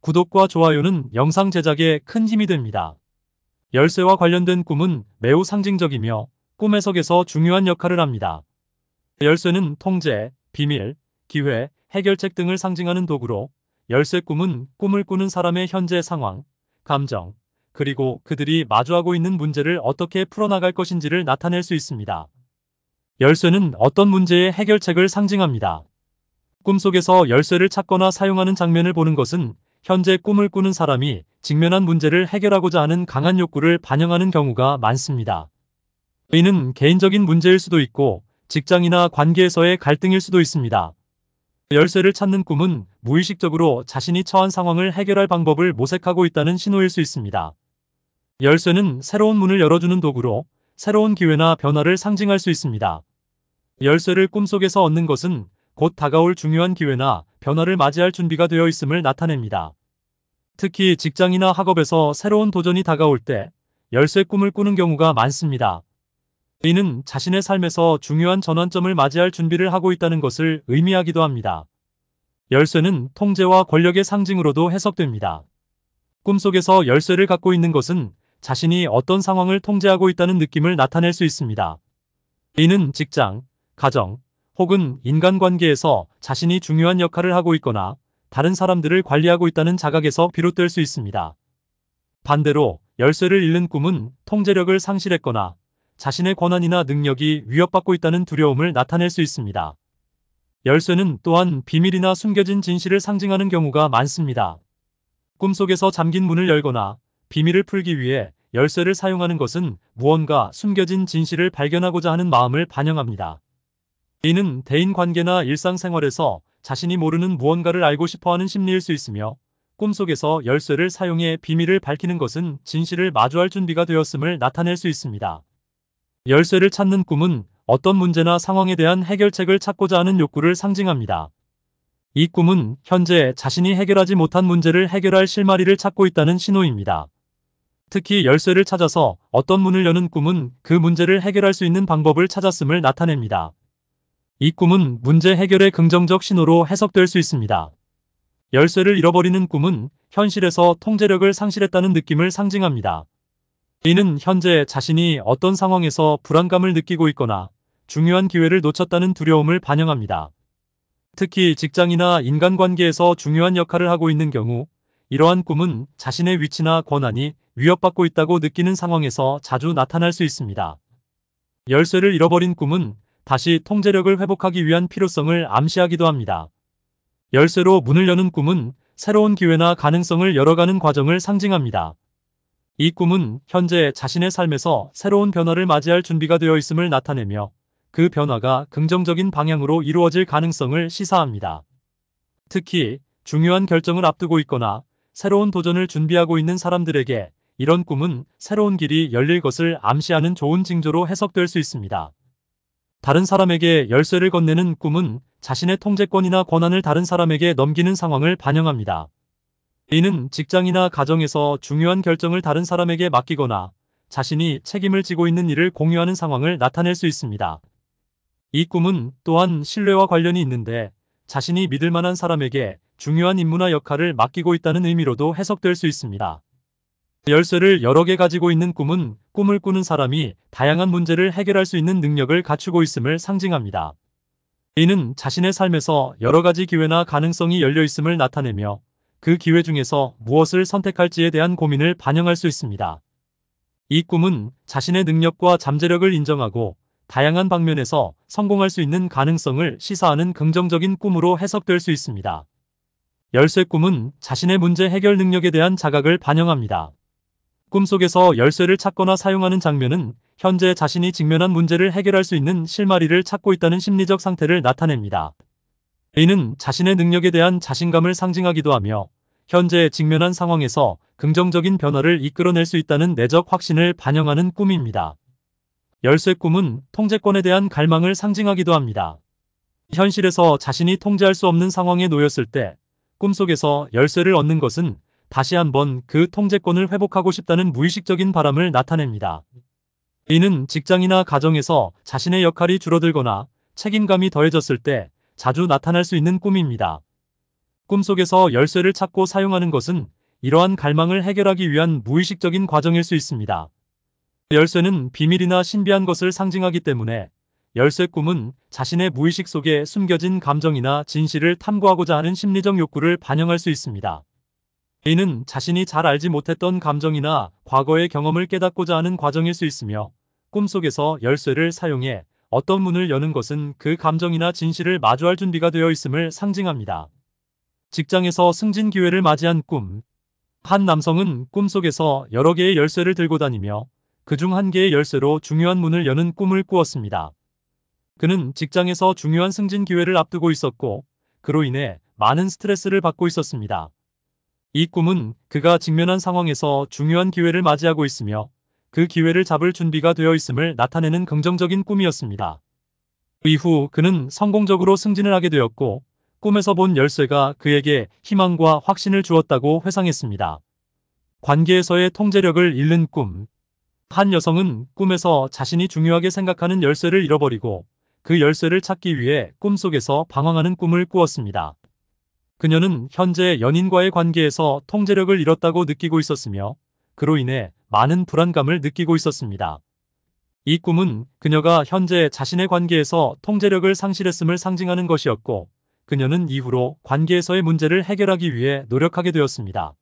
구독과 좋아요는 영상 제작에 큰 힘이 됩니다. 열쇠와 관련된 꿈은 매우 상징적이며 꿈 해석에서 중요한 역할을 합니다. 열쇠는 통제, 비밀, 기회, 해결책 등을 상징하는 도구로 열쇠 꿈은 꿈을 꾸는 사람의 현재 상황, 감정, 그리고 그들이 마주하고 있는 문제를 어떻게 풀어나갈 것인지를 나타낼 수 있습니다. 열쇠는 어떤 문제의 해결책을 상징합니다. 꿈속에서 열쇠를 찾거나 사용하는 장면을 보는 것은 현재 꿈을 꾸는 사람이 직면한 문제를 해결하고자 하는 강한 욕구를 반영하는 경우가 많습니다. 이는 개인적인 문제일 수도 있고 직장이나 관계에서의 갈등일 수도 있습니다. 열쇠를 찾는 꿈은 무의식적으로 자신이 처한 상황을 해결할 방법을 모색하고 있다는 신호일 수 있습니다. 열쇠는 새로운 문을 열어주는 도구로 새로운 기회나 변화를 상징할 수 있습니다. 열쇠를 꿈속에서 얻는 것은 곧 다가올 중요한 기회나 변화를 맞이할 준비가 되어 있음을 나타냅니다. 특히 직장이나 학업에서 새로운 도전이 다가올 때 열쇠 꿈을 꾸는 경우가 많습니다. 이는 자신의 삶에서 중요한 전환점을 맞이할 준비를 하고 있다는 것을 의미하기도 합니다. 열쇠는 통제와 권력의 상징으로도 해석됩니다. 꿈속에서 열쇠를 갖고 있는 것은 자신이 어떤 상황을 통제하고 있다는 느낌을 나타낼 수 있습니다. 이는 직장, 가정, 혹은 인간관계에서 자신이 중요한 역할을 하고 있거나 다른 사람들을 관리하고 있다는 자각에서 비롯될 수 있습니다. 반대로 열쇠를 잃는 꿈은 통제력을 상실했거나 자신의 권한이나 능력이 위협받고 있다는 두려움을 나타낼 수 있습니다. 열쇠는 또한 비밀이나 숨겨진 진실을 상징하는 경우가 많습니다. 꿈속에서 잠긴 문을 열거나 비밀을 풀기 위해 열쇠를 사용하는 것은 무언가 숨겨진 진실을 발견하고자 하는 마음을 반영합니다. 이는 대인 관계나 일상생활에서 자신이 모르는 무언가를 알고 싶어하는 심리일 수 있으며 꿈속에서 열쇠를 사용해 비밀을 밝히는 것은 진실을 마주할 준비가 되었음을 나타낼 수 있습니다. 열쇠를 찾는 꿈은 어떤 문제나 상황에 대한 해결책을 찾고자 하는 욕구를 상징합니다. 이 꿈은 현재 자신이 해결하지 못한 문제를 해결할 실마리를 찾고 있다는 신호입니다. 특히 열쇠를 찾아서 어떤 문을 여는 꿈은 그 문제를 해결할 수 있는 방법을 찾았음을 나타냅니다. 이 꿈은 문제 해결의 긍정적 신호로 해석될 수 있습니다. 열쇠를 잃어버리는 꿈은 현실에서 통제력을 상실했다는 느낌을 상징합니다. 이는 현재 자신이 어떤 상황에서 불안감을 느끼고 있거나 중요한 기회를 놓쳤다는 두려움을 반영합니다. 특히 직장이나 인간관계에서 중요한 역할을 하고 있는 경우 이러한 꿈은 자신의 위치나 권한이 위협받고 있다고 느끼는 상황에서 자주 나타날 수 있습니다. 열쇠를 잃어버린 꿈은 다시 통제력을 회복하기 위한 필요성을 암시하기도 합니다. 열쇠로 문을 여는 꿈은 새로운 기회나 가능성을 열어가는 과정을 상징합니다. 이 꿈은 현재 자신의 삶에서 새로운 변화를 맞이할 준비가 되어 있음을 나타내며 그 변화가 긍정적인 방향으로 이루어질 가능성을 시사합니다. 특히 중요한 결정을 앞두고 있거나 새로운 도전을 준비하고 있는 사람들에게 이런 꿈은 새로운 길이 열릴 것을 암시하는 좋은 징조로 해석될 수 있습니다. 다른 사람에게 열쇠를 건네는 꿈은 자신의 통제권이나 권한을 다른 사람에게 넘기는 상황을 반영합니다. 이는 직장이나 가정에서 중요한 결정을 다른 사람에게 맡기거나 자신이 책임을 지고 있는 일을 공유하는 상황을 나타낼 수 있습니다. 이 꿈은 또한 신뢰와 관련이 있는데 자신이 믿을 만한 사람에게 중요한 임무나 역할을 맡기고 있다는 의미로도 해석될 수 있습니다. 열쇠를 여러 개 가지고 있는 꿈은 꿈을 꾸는 사람이 다양한 문제를 해결할 수 있는 능력을 갖추고 있음을 상징합니다. 이는 자신의 삶에서 여러 가지 기회나 가능성이 열려 있음을 나타내며 그 기회 중에서 무엇을 선택할지에 대한 고민을 반영할 수 있습니다. 이 꿈은 자신의 능력과 잠재력을 인정하고 다양한 방면에서 성공할 수 있는 가능성을 시사하는 긍정적인 꿈으로 해석될 수 있습니다. 열쇠 꿈은 자신의 문제 해결 능력에 대한 자각을 반영합니다. 꿈속에서 열쇠를 찾거나 사용하는 장면은 현재 자신이 직면한 문제를 해결할 수 있는 실마리를 찾고 있다는 심리적 상태를 나타냅니다. A는 자신의 능력에 대한 자신감을 상징하기도 하며 현재 직면한 상황에서 긍정적인 변화를 이끌어낼 수 있다는 내적 확신을 반영하는 꿈입니다. 열쇠 꿈은 통제권에 대한 갈망을 상징하기도 합니다. 현실에서 자신이 통제할 수 없는 상황에 놓였을 때 꿈속에서 열쇠를 얻는 것은 다시 한번 그 통제권을 회복하고 싶다는 무의식적인 바람을 나타냅니다. 이는 직장이나 가정에서 자신의 역할이 줄어들거나 책임감이 더해졌을 때 자주 나타날 수 있는 꿈입니다. 꿈속에서 열쇠를 찾고 사용하는 것은 이러한 갈망을 해결하기 위한 무의식적인 과정일 수 있습니다. 열쇠는 비밀이나 신비한 것을 상징하기 때문에 열쇠 꿈은 자신의 무의식 속에 숨겨진 감정이나 진실을 탐구하고자 하는 심리적 욕구를 반영할 수 있습니다. A는 자신이 잘 알지 못했던 감정이나 과거의 경험을 깨닫고자 하는 과정일 수 있으며 꿈속에서 열쇠를 사용해 어떤 문을 여는 것은 그 감정이나 진실을 마주할 준비가 되어 있음을 상징합니다. 직장에서 승진 기회를 맞이한 꿈. 한 남성은 꿈속에서 여러 개의 열쇠를 들고 다니며 그 중 한 개의 열쇠로 중요한 문을 여는 꿈을 꾸었습니다. 그는 직장에서 중요한 승진 기회를 앞두고 있었고 그로 인해 많은 스트레스를 받고 있었습니다. 이 꿈은 그가 직면한 상황에서 중요한 기회를 맞이하고 있으며 그 기회를 잡을 준비가 되어 있음을 나타내는 긍정적인 꿈이었습니다. 그 이후 그는 성공적으로 승진을 하게 되었고 꿈에서 본 열쇠가 그에게 희망과 확신을 주었다고 회상했습니다. 관계에서의 통제력을 잃는 꿈. 한 여성은 꿈에서 자신이 중요하게 생각하는 열쇠를 잃어버리고 그 열쇠를 찾기 위해 꿈속에서 방황하는 꿈을 꾸었습니다. 그녀는 현재 연인과의 관계에서 통제력을 잃었다고 느끼고 있었으며 그로 인해 많은 불안감을 느끼고 있었습니다. 이 꿈은 그녀가 현재 자신의 관계에서 통제력을 상실했음을 상징하는 것이었고 그녀는 이후로 관계에서의 문제를 해결하기 위해 노력하게 되었습니다.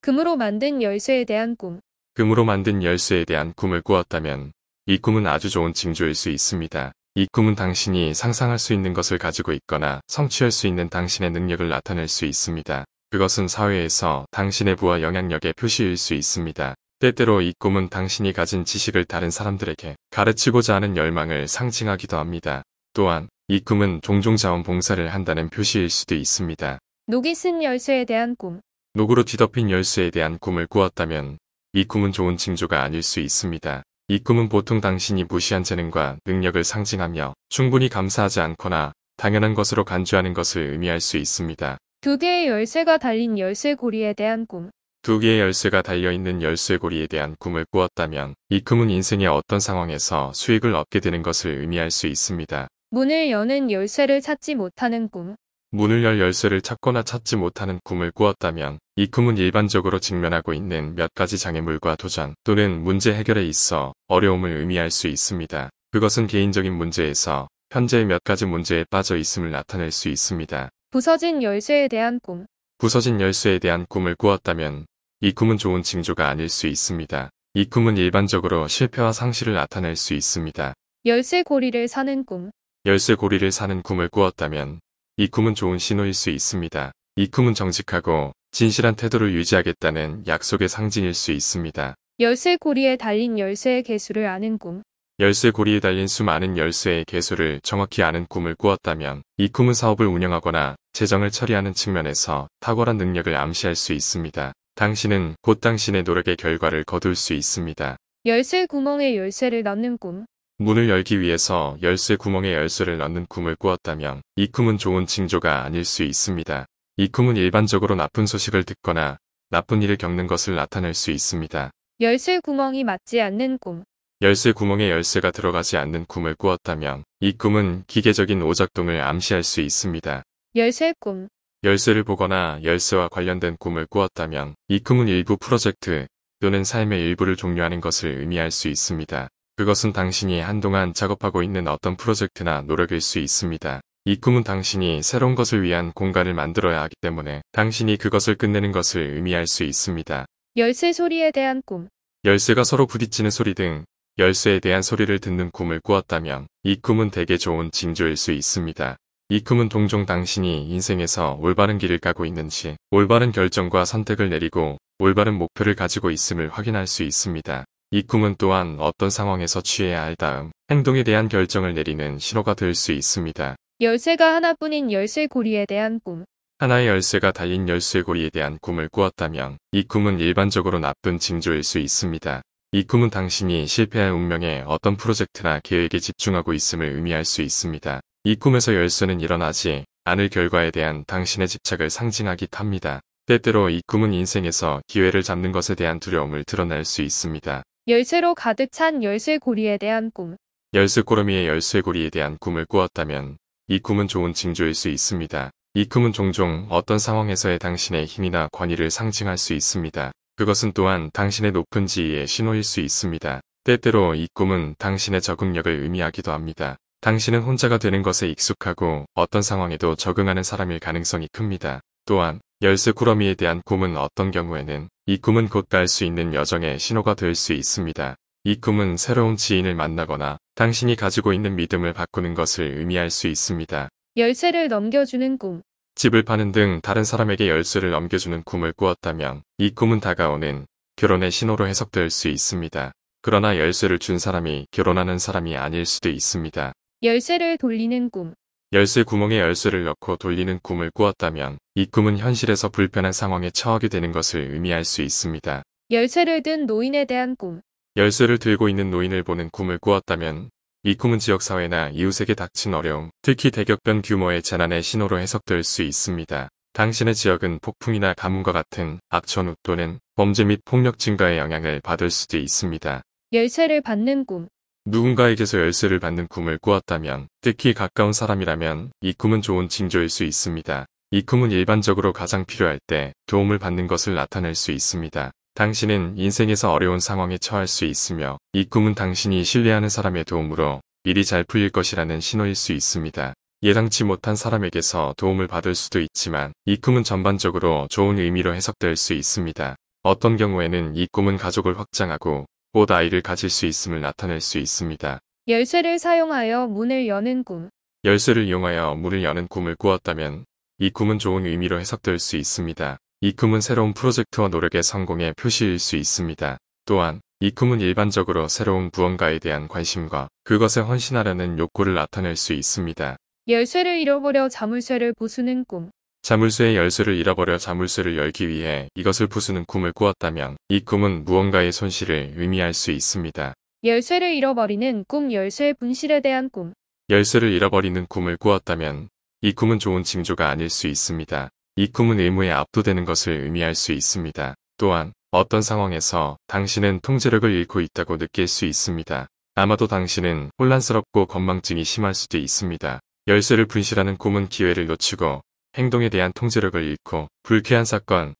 금으로 만든 열쇠에 대한 꿈 금으로 만든 열쇠에 대한 꿈을 꾸었다면 이 꿈은 아주 좋은 징조일 수 있습니다. 이 꿈은 당신이 상상할 수 있는 것을 가지고 있거나 성취할 수 있는 당신의 능력을 나타낼 수 있습니다. 그것은 사회에서 당신의 부와 영향력의 표시일 수 있습니다. 때때로 이 꿈은 당신이 가진 지식을 다른 사람들에게 가르치고자 하는 열망을 상징하기도 합니다. 또한 이 꿈은 종종 자원봉사를 한다는 표시일 수도 있습니다. 녹이 쓴 열쇠에 대한 꿈 녹으로 뒤덮인 열쇠에 대한 꿈을 꾸었다면 이 꿈은 좋은 징조가 아닐 수 있습니다. 이 꿈은 보통 당신이 무시한 재능과 능력을 상징하며 충분히 감사하지 않거나 당연한 것으로 간주하는 것을 의미할 수 있습니다. 두 개의 열쇠가 달린 열쇠고리에 대한 꿈. 두 개의 열쇠가 달려있는 열쇠고리에 대한 꿈을 꾸었다면 이 꿈은 인생의 어떤 상황에서 수익을 얻게 되는 것을 의미할 수 있습니다. 문을 여는 열쇠를 찾지 못하는 꿈. 문을 열 열쇠를 찾거나 찾지 못하는 꿈을 꾸었다면 이 꿈은 일반적으로 직면하고 있는 몇 가지 장애물과 도전 또는 문제 해결에 있어 어려움을 의미할 수 있습니다. 그것은 개인적인 문제에서 현재 몇 가지 문제에 빠져 있음을 나타낼 수 있습니다. 부서진 열쇠에 대한 꿈 부서진 열쇠에 대한 꿈을 꾸었다면 이 꿈은 좋은 징조가 아닐 수 있습니다. 이 꿈은 일반적으로 실패와 상실을 나타낼 수 있습니다. 열쇠고리를 사는 꿈 열쇠고리를 사는 꿈을 꾸었다면 이 꿈은 좋은 신호일 수 있습니다. 이 꿈은 정직하고 진실한 태도를 유지하겠다는 약속의 상징일 수 있습니다. 열쇠 고리에 달린 열쇠의 개수를 아는 꿈. 열쇠 고리에 달린 수많은 열쇠의 개수를 정확히 아는 꿈을 꾸었다면 이 꿈은 사업을 운영하거나 재정을 처리하는 측면에서 탁월한 능력을 암시할 수 있습니다. 당신은 곧 당신의 노력의 결과를 거둘 수 있습니다. 열쇠 구멍에 열쇠를 넣는 꿈. 문을 열기 위해서 열쇠 구멍에 열쇠를 넣는 꿈을 꾸었다면 이 꿈은 좋은 징조가 아닐 수 있습니다. 이 꿈은 일반적으로 나쁜 소식을 듣거나 나쁜 일을 겪는 것을 나타낼 수 있습니다. 열쇠 구멍이 맞지 않는 꿈 열쇠 구멍에 열쇠가 들어가지 않는 꿈을 꾸었다면 이 꿈은 기계적인 오작동을 암시할 수 있습니다. 열쇠 꿈 열쇠를 보거나 열쇠와 관련된 꿈을 꾸었다면 이 꿈은 일부 프로젝트 또는 삶의 일부를 종료하는 것을 의미할 수 있습니다. 그것은 당신이 한동안 작업하고 있는 어떤 프로젝트나 노력일 수 있습니다. 이 꿈은 당신이 새로운 것을 위한 공간을 만들어야 하기 때문에 당신이 그것을 끝내는 것을 의미할 수 있습니다. 열쇠 소리에 대한 꿈 열쇠가 서로 부딪히는 소리 등 열쇠에 대한 소리를 듣는 꿈을 꾸었다면 이 꿈은 되게 좋은 징조일 수 있습니다. 이 꿈은 동종 당신이 인생에서 올바른 길을 가고 있는지 올바른 결정과 선택을 내리고 올바른 목표를 가지고 있음을 확인할 수 있습니다. 이 꿈은 또한 어떤 상황에서 취해야 할 다음 행동에 대한 결정을 내리는 신호가 될 수 있습니다. 열쇠가 하나뿐인 열쇠고리에 대한 꿈 하나의 열쇠가 달린 열쇠고리에 대한 꿈을 꾸었다면 이 꿈은 일반적으로 나쁜 징조일 수 있습니다. 이 꿈은 당신이 실패한 운명에 어떤 프로젝트나 계획에 집중하고 있음을 의미할 수 있습니다. 이 꿈에서 열쇠는 일어나지 않을 결과에 대한 당신의 집착을 상징하기 탑니다. 때때로 이 꿈은 인생에서 기회를 잡는 것에 대한 두려움을 드러낼 수 있습니다. 열쇠로 가득 찬 열쇠고리에 대한 꿈. 열쇠고름미의 열쇠고리에 대한 꿈을 꾸었다면 이 꿈은 좋은 징조일 수 있습니다. 이 꿈은 종종 어떤 상황에서의 당신의 힘이나 권위를 상징할 수 있습니다. 그것은 또한 당신의 높은 지위의 신호일 수 있습니다. 때때로 이 꿈은 당신의 적응력을 의미하기도 합니다. 당신은 혼자가 되는 것에 익숙하고 어떤 상황에도 적응하는 사람일 가능성이 큽니다. 또한 열쇠 꾸러미에 대한 꿈은 어떤 경우에는 이 꿈은 곧 갈 수 있는 여정의 신호가 될 수 있습니다. 이 꿈은 새로운 지인을 만나거나 당신이 가지고 있는 믿음을 바꾸는 것을 의미할 수 있습니다. 열쇠를 넘겨주는 꿈 집을 파는 등 다른 사람에게 열쇠를 넘겨주는 꿈을 꾸었다면 이 꿈은 다가오는 결혼의 신호로 해석될 수 있습니다. 그러나 열쇠를 준 사람이 결혼하는 사람이 아닐 수도 있습니다. 열쇠를 돌리는 꿈 열쇠 구멍에 열쇠를 넣고 돌리는 꿈을 꾸었다면 이 꿈은 현실에서 불편한 상황에 처하게 되는 것을 의미할 수 있습니다. 열쇠를 든 노인에 대한 꿈 열쇠를 들고 있는 노인을 보는 꿈을 꾸었다면 이 꿈은 지역사회나 이웃에게 닥친 어려움, 특히 대격변 규모의 재난의 신호로 해석될 수 있습니다. 당신의 지역은 폭풍이나 가뭄과 같은 악천후 또는 범죄 및 폭력 증가의 영향을 받을 수도 있습니다. 열쇠를 받는 꿈 누군가에게서 열쇠를 받는 꿈을 꾸었다면 특히 가까운 사람이라면 이 꿈은 좋은 징조일 수 있습니다. 이 꿈은 일반적으로 가장 필요할 때 도움을 받는 것을 나타낼 수 있습니다. 당신은 인생에서 어려운 상황에 처할 수 있으며 이 꿈은 당신이 신뢰하는 사람의 도움으로 미리 잘 풀릴 것이라는 신호일 수 있습니다. 예상치 못한 사람에게서 도움을 받을 수도 있지만 이 꿈은 전반적으로 좋은 의미로 해석될 수 있습니다. 어떤 경우에는 이 꿈은 가족을 확장하고 곧 아이를 가질 수 있음을 나타낼 수 있습니다. 열쇠를 사용하여 문을 여는 꿈. 열쇠를 이용하여 문을 여는 꿈을 꾸었다면 이 꿈은 좋은 의미로 해석될 수 있습니다. 이 꿈은 새로운 프로젝트와 노력의 성공의 표시일 수 있습니다. 또한 이 꿈은 일반적으로 새로운 무언가에 대한 관심과 그것에 헌신하려는 욕구를 나타낼 수 있습니다. 열쇠를 잃어버려 자물쇠를 보수는 꿈. 자물쇠의 열쇠를 잃어버려 자물쇠를 열기 위해 이것을 부수는 꿈을 꾸었다면 이 꿈은 무언가의 손실을 의미할 수 있습니다. 열쇠를 잃어버리는 꿈 열쇠의 분실에 대한 꿈 열쇠를 잃어버리는 꿈을 꾸었다면 이 꿈은 좋은 징조가 아닐 수 있습니다. 이 꿈은 의무에 압도되는 것을 의미할 수 있습니다. 또한 어떤 상황에서 당신은 통제력을 잃고 있다고 느낄 수 있습니다. 아마도 당신은 혼란스럽고 건망증이 심할 수도 있습니다. 열쇠를 분실하는 꿈은 기회를 놓치고 행동에 대한 통제력을 잃고 불쾌한 사건,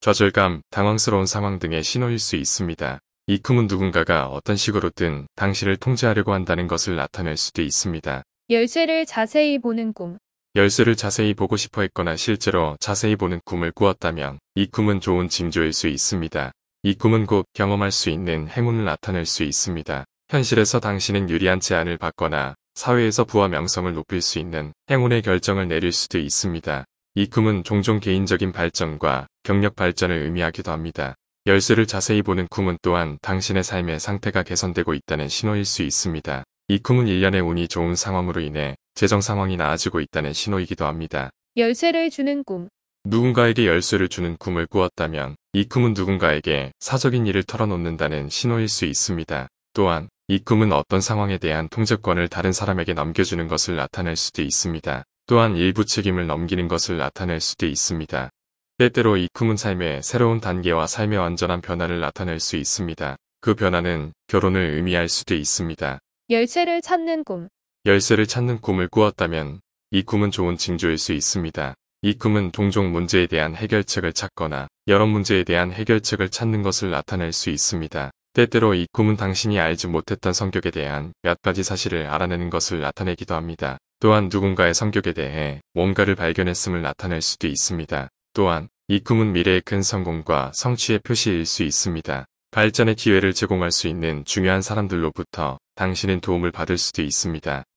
좌절감, 당황스러운 상황 등의 신호일 수 있습니다. 이꿈은 누군가가 어떤 식으로든 당신을 통제하려고 한다는 것을 나타낼 수도 있습니다. 열쇠를 자세히 보는 꿈 열쇠를 자세히 보고 싶어 했거나 실제로 자세히 보는 꿈을 꾸었다면 이 꿈은 좋은 징조일 수 있습니다. 이 꿈은 곧 경험할 수 있는 행운을 나타낼 수 있습니다. 현실에서 당신은 유리한 제안을 받거나 사회에서 부와 명성을 높일 수 있는 행운의 결정을 내릴 수도 있습니다. 이 꿈은 종종 개인적인 발전과 경력 발전을 의미하기도 합니다. 열쇠를 자세히 보는 꿈은 또한 당신의 삶의 상태가 개선되고 있다는 신호일 수 있습니다. 이 꿈은 일련의 운이 좋은 상황으로 인해 재정 상황이 나아지고 있다는 신호이기도 합니다. 열쇠를 주는 꿈 누군가에게 열쇠를 주는 꿈을 꾸었다면 이 꿈은 누군가에게 사적인 일을 털어놓는다는 신호일 수 있습니다. 또한 이 꿈은 어떤 상황에 대한 통제권을 다른 사람에게 넘겨주는 것을 나타낼 수도 있습니다. 또한 일부 책임을 넘기는 것을 나타낼 수도 있습니다. 때때로 이 꿈은 삶의 새로운 단계와 삶의 완전한 변화를 나타낼 수 있습니다. 그 변화는 결혼을 의미할 수도 있습니다. 열쇠를 찾는 꿈 열쇠를 찾는 꿈을 꾸었다면 이 꿈은 좋은 징조일 수 있습니다. 이 꿈은 종종 문제에 대한 해결책을 찾거나 여러 문제에 대한 해결책을 찾는 것을 나타낼 수 있습니다. 때때로 이 꿈은 당신이 알지 못했던 성격에 대한 몇 가지 사실을 알아내는 것을 나타내기도 합니다. 또한 누군가의 성격에 대해 뭔가를 발견했음을 나타낼 수도 있습니다. 또한 이 꿈은 미래의 큰 성공과 성취의 표시일 수 있습니다. 발전의 기회를 제공할 수 있는 중요한 사람들로부터 당신은 도움을 받을 수도 있습니다.